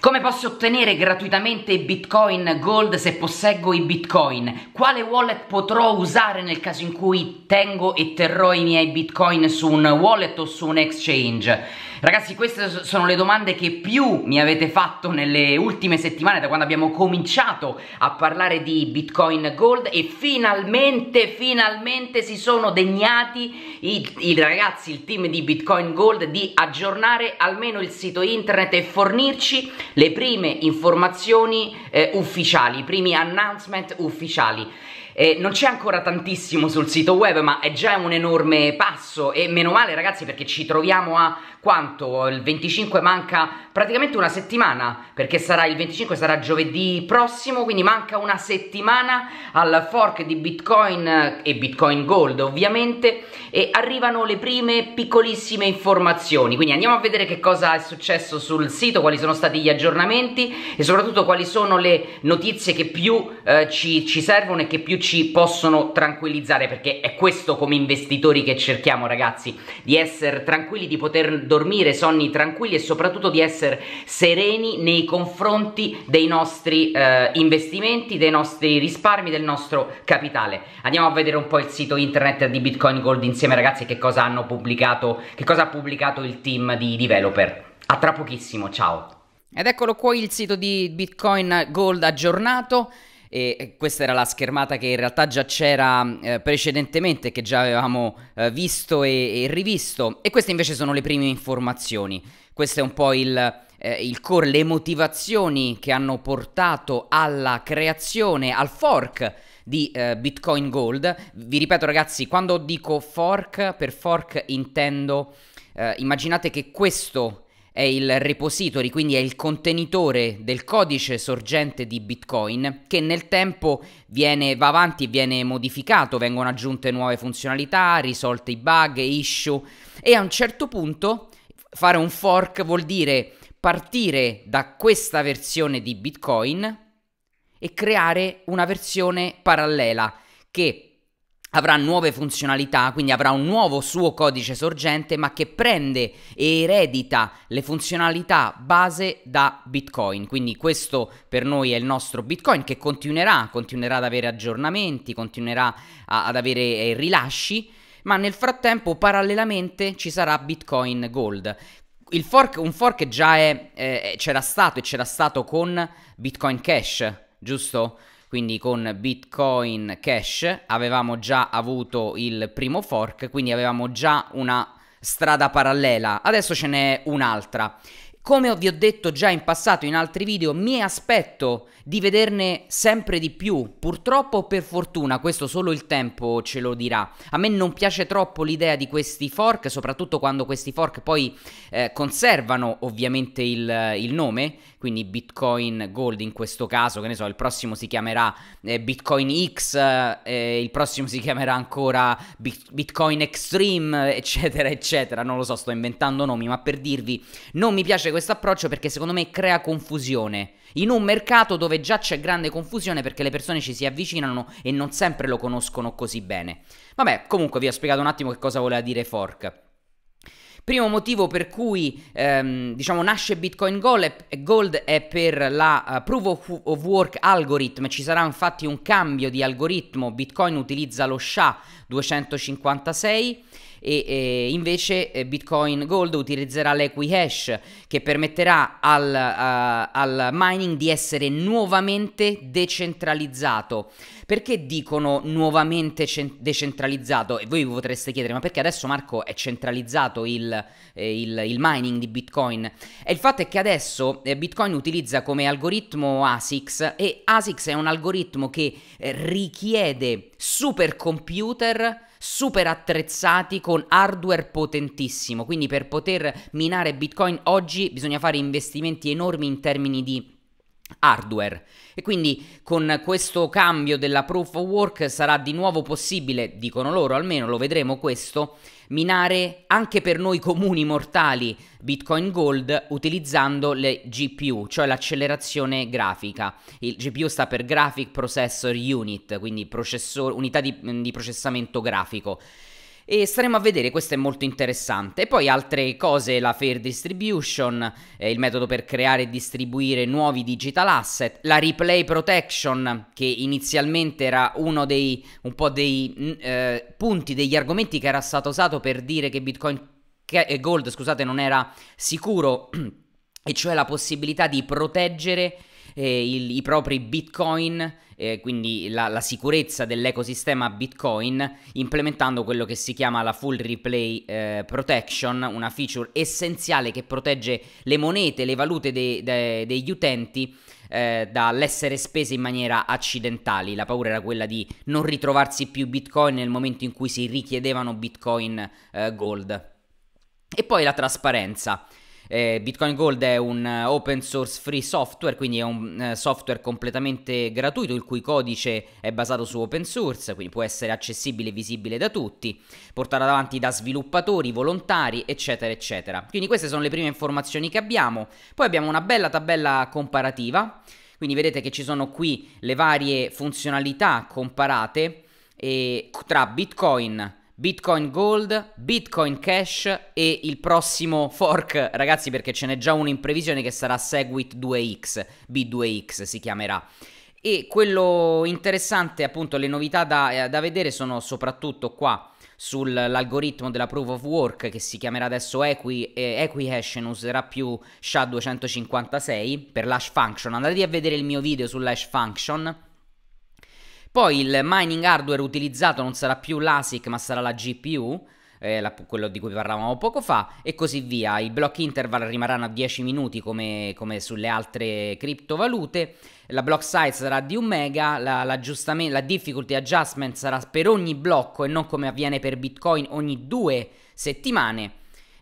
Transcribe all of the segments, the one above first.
Come posso ottenere gratuitamente Bitcoin Gold se posseggo i Bitcoin? Quale wallet potrò usare nel caso in cui tengo e terrò i miei Bitcoin su un wallet o su un exchange? Ragazzi queste sono le domande che più mi avete fatto nelle ultime settimane da quando abbiamo cominciato a parlare di Bitcoin Gold e finalmente, finalmente si sono degnati i, i ragazzi, il team di Bitcoin Gold di aggiornare almeno il sito internet e fornirci le prime informazioni eh, ufficiali, i primi announcement ufficiali. Eh, non c'è ancora tantissimo sul sito web, ma è già un enorme passo e meno male ragazzi perché ci troviamo a quanto? Il 25 manca praticamente una settimana, perché sarà il 25 sarà giovedì prossimo, quindi manca una settimana al fork di Bitcoin e Bitcoin Gold ovviamente e arrivano le prime piccolissime informazioni, quindi andiamo a vedere che cosa è successo sul sito, quali sono stati gli aggiornamenti e soprattutto quali sono le notizie che più eh, ci, ci servono e che più ci ci possono tranquillizzare perché è questo come investitori che cerchiamo ragazzi, di essere tranquilli, di poter dormire sonni tranquilli e soprattutto di essere sereni nei confronti dei nostri eh, investimenti, dei nostri risparmi, del nostro capitale. Andiamo a vedere un po' il sito internet di Bitcoin Gold insieme ragazzi che cosa hanno pubblicato, che cosa ha pubblicato il team di developer. A tra pochissimo, ciao! Ed eccolo qua il sito di Bitcoin Gold aggiornato e questa era la schermata che in realtà già c'era eh, precedentemente, che già avevamo eh, visto e, e, rivisto e queste invece sono le prime informazioni, questo è un po' il, eh, il core, le motivazioni che hanno portato alla creazione, al fork di eh, Bitcoin Gold. Vi ripeto ragazzi, quando dico fork, per fork intendo, eh, immaginate che questo è il repository, quindi è il contenitore del codice sorgente di Bitcoin che nel tempo viene, va avanti e viene modificato, vengono aggiunte nuove funzionalità, risolte i bug, issue e a un certo punto fare un fork vuol dire partire da questa versione di Bitcoin e creare una versione parallela che avrà nuove funzionalità, quindi avrà un nuovo suo codice sorgente, ma che prende e eredita le funzionalità base da Bitcoin. Quindi questo per noi è il nostro Bitcoin che continuerà, continuerà ad avere aggiornamenti, continuerà a, ad avere eh, rilasci, ma nel frattempo parallelamente ci sarà Bitcoin Gold. Fork, un fork già eh, c'era eh, stato e c'era stato con Bitcoin Cash, giusto? quindi con Bitcoin Cash avevamo già avuto il primo fork, quindi avevamo già una strada parallela. Adesso ce n'è un'altra come vi ho detto già in passato in altri video, mi aspetto di vederne sempre di più. Purtroppo o per fortuna, questo solo il tempo ce lo dirà. A me non piace troppo l'idea di questi fork, soprattutto quando questi fork poi eh, conservano ovviamente il, il, nome, quindi Bitcoin Gold in questo caso, che ne so, il prossimo si chiamerà eh, Bitcoin X, eh, il prossimo si chiamerà ancora Bit Bitcoin Extreme, eccetera, eccetera. Non lo so, sto inventando nomi, ma per dirvi, non mi piace questo questo approccio perché secondo me crea confusione. In un mercato dove già c'è grande confusione perché le persone ci si avvicinano e non sempre lo conoscono così bene. Vabbè, comunque vi ho spiegato un attimo che cosa voleva dire fork. Primo motivo per cui ehm, diciamo, nasce Bitcoin Gold è, per la uh, Proof of Work algorithm, ci sarà infatti un cambio di algoritmo, Bitcoin utilizza lo SHA 256 e eh, invece eh, Bitcoin Gold utilizzerà l'equi hash che permetterà al, uh, al mining di essere nuovamente decentralizzato. Perché dicono nuovamente decentralizzato? E voi vi potreste chiedere, ma perché adesso Marco è centralizzato il, eh, il, il mining di Bitcoin? E il fatto è che adesso eh, Bitcoin utilizza come algoritmo ASICS e ASICS è un algoritmo che eh, richiede supercomputer super attrezzati con hardware potentissimo, quindi per poter minare Bitcoin oggi bisogna fare investimenti enormi in termini di hardware e quindi con questo cambio della proof of work sarà di nuovo possibile, dicono loro almeno lo vedremo questo, minare anche per noi comuni mortali Bitcoin Gold utilizzando le GPU, cioè l'accelerazione grafica. Il GPU sta per Graphic Processor Unit, quindi unità di, di processamento grafico e staremo a vedere, questo è molto interessante. poi altre cose, la fair distribution, eh, il metodo per creare e distribuire nuovi digital asset, la replay protection che inizialmente era uno dei, un po' dei mm, eh, punti, degli argomenti che era stato usato per dire che Bitcoin che Gold, scusate, non era sicuro, e cioè la possibilità di proteggere eh, il, i propri bitcoin, eh, quindi la, la, sicurezza dell'ecosistema bitcoin, implementando quello che si chiama la full replay eh, protection, una feature essenziale che protegge le monete, le valute de, de, degli utenti eh, dall'essere spese in maniera accidentale. La paura era quella di non ritrovarsi più bitcoin nel momento in cui si richiedevano bitcoin eh, gold. E poi la trasparenza. Eh, Bitcoin Gold è un eh, open source free software, quindi è un eh, software completamente gratuito il cui codice è basato su open source, quindi può essere accessibile e visibile da tutti, portato avanti da sviluppatori, volontari, eccetera, eccetera. Quindi queste sono le prime informazioni che abbiamo. Poi abbiamo una bella tabella comparativa, quindi vedete che ci sono qui le varie funzionalità comparate eh, tra Bitcoin, Bitcoin Gold, Bitcoin Cash e il prossimo fork, ragazzi, perché ce n'è già uno in previsione che sarà Segwit 2X, B2X si chiamerà. E quello interessante, appunto, le novità da, eh, da vedere sono soprattutto qua sull'algoritmo della proof of work che si chiamerà adesso Equi, eh, Equihash e non userà più SHA 256 per l'hash function. Andate a vedere il mio video sull'hash function poi il mining hardware utilizzato non sarà più l'ASIC ma sarà la GPU, eh, la, quello di cui parlavamo poco fa, e così via. I block interval rimarranno a 10 minuti come, come sulle altre criptovalute. La block size sarà di 1 mega, la, la, difficulty adjustment sarà per ogni blocco e non come avviene per Bitcoin ogni due settimane.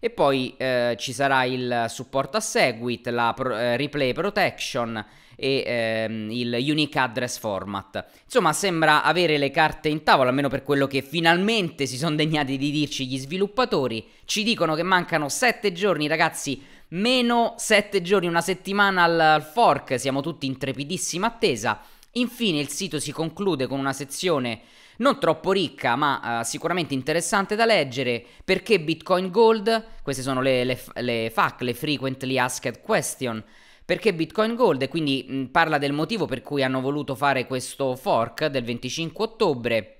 E poi eh, ci sarà il supporto a seguito, la pro, eh, replay protection, e ehm, il Unique Address Format. Insomma, sembra avere le carte in tavola, almeno per quello che finalmente si sono degnati di dirci gli sviluppatori. Ci dicono che mancano 7 giorni, ragazzi, meno 7 giorni, una settimana al, fork, siamo tutti in trepidissima attesa. Infine il sito si conclude con una sezione non troppo ricca, ma uh, sicuramente interessante da leggere, perché Bitcoin Gold, queste sono le, le, le FAQ, le Frequently Asked Question, perché Bitcoin Gold e quindi mh, parla del motivo per cui hanno voluto fare questo fork del 25 ottobre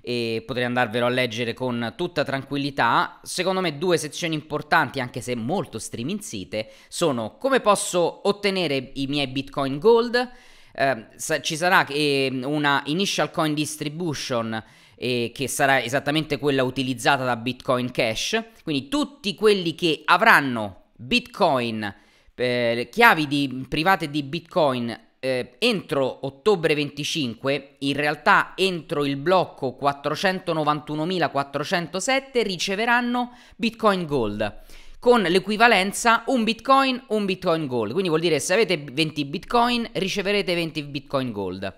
e potrei andarvelo a leggere con tutta tranquillità. Secondo me due sezioni importanti, anche se molto striminzite, sono come posso ottenere i miei Bitcoin Gold, eh, ci sarà eh, una initial coin distribution eh, che sarà esattamente quella utilizzata da Bitcoin Cash, quindi tutti quelli che avranno Bitcoin eh, chiavi di, private di Bitcoin eh, entro ottobre 25, in realtà entro il blocco 491.407 riceveranno Bitcoin Gold con l'equivalenza un Bitcoin, un Bitcoin Gold. Quindi vuol dire se avete 20 Bitcoin riceverete 20 Bitcoin Gold.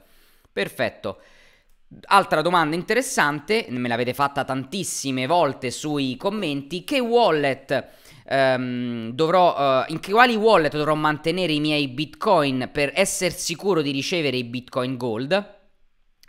Perfetto. Altra domanda interessante, me l'avete fatta tantissime volte sui commenti, che wallet ehm, dovrò, eh, in quali wallet dovrò mantenere i miei bitcoin per essere sicuro di ricevere i bitcoin gold?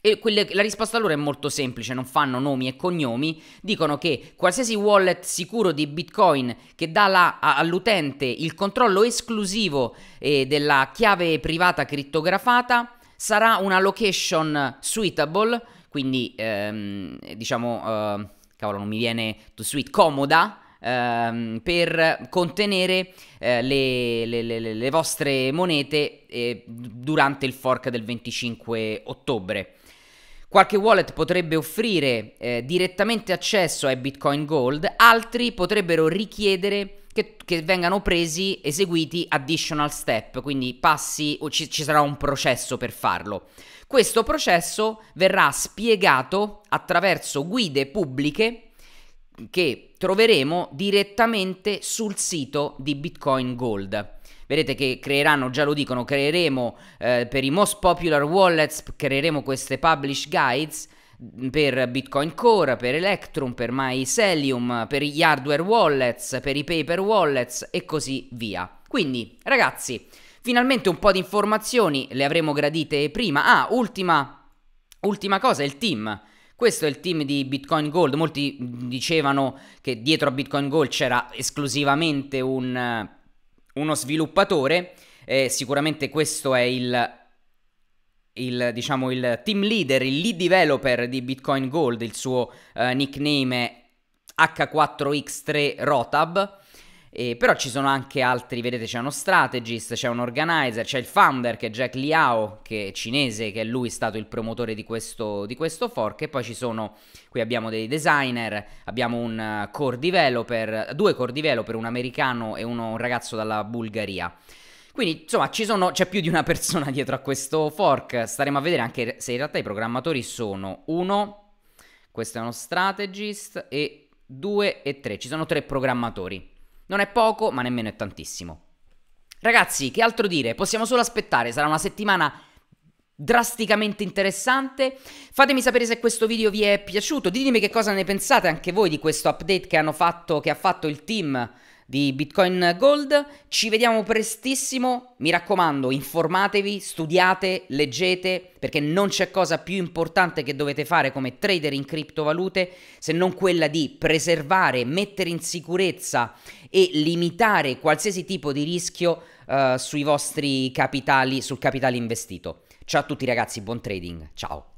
E quelle, la risposta loro è molto semplice, non fanno nomi e cognomi, dicono che qualsiasi wallet sicuro di Bitcoin che dà la, a, all'utente il controllo esclusivo eh, della chiave privata crittografata sarà una location suitable, quindi ehm, diciamo, eh, cavolo non mi viene to suite, comoda, ehm, per contenere eh, le, le, le, le, vostre monete eh, durante il fork del 25 ottobre. Qualche wallet potrebbe offrire eh, direttamente accesso ai Bitcoin Gold, altri potrebbero richiedere che, che, vengano presi, eseguiti additional step, quindi passi o ci, ci, sarà un processo per farlo. Questo processo verrà spiegato attraverso guide pubbliche che troveremo direttamente sul sito di Bitcoin Gold. Vedete che creeranno, già lo dicono, creeremo eh, per i most popular wallets, creeremo queste publish guides mm, per Bitcoin Core, per Electrum, per Mycelium, per gli hardware wallets, per i paper wallets e così via. Quindi, ragazzi, finalmente un po' di informazioni le avremo gradite prima. Ah, ultima, ultima cosa, il team. Questo è il team di Bitcoin Gold. Molti dicevano che dietro a Bitcoin Gold c'era esclusivamente un, uno sviluppatore. Eh, sicuramente questo è il, il, diciamo, il team leader, il lead developer di Bitcoin Gold. Il suo eh, nickname è H4X3 Rotab. E eh, però ci sono anche altri, vedete c'è uno strategist, c'è un organizer, c'è il founder che è Jack Liao, che è cinese, che è lui stato il promotore di questo, di questo fork, e poi ci sono, qui abbiamo dei designer, abbiamo un eh, core developer, due core developer, un americano e uno, un ragazzo dalla Bulgaria. Quindi, insomma, sono, c'è più di una persona dietro a questo fork. Staremo a vedere anche se in realtà i programmatori sono uno, questo è uno strategist, e due e tre. Ci sono tre programmatori. Non è poco, ma nemmeno è tantissimo. Ragazzi, che altro dire? Possiamo solo aspettare, sarà una settimana drasticamente interessante. Fatemi sapere se questo video vi è piaciuto, ditemi che cosa ne pensate anche voi di questo update che hanno fatto, che ha fatto il team di Bitcoin Gold. Ci vediamo prestissimo. Mi raccomando, informatevi, studiate, leggete, perché non c'è cosa più importante che dovete fare come trader in criptovalute se non quella di preservare, mettere in sicurezza e limitare qualsiasi tipo di rischio eh, sui vostri capitali, sul capitale investito. Ciao a tutti ragazzi, buon trading. Ciao.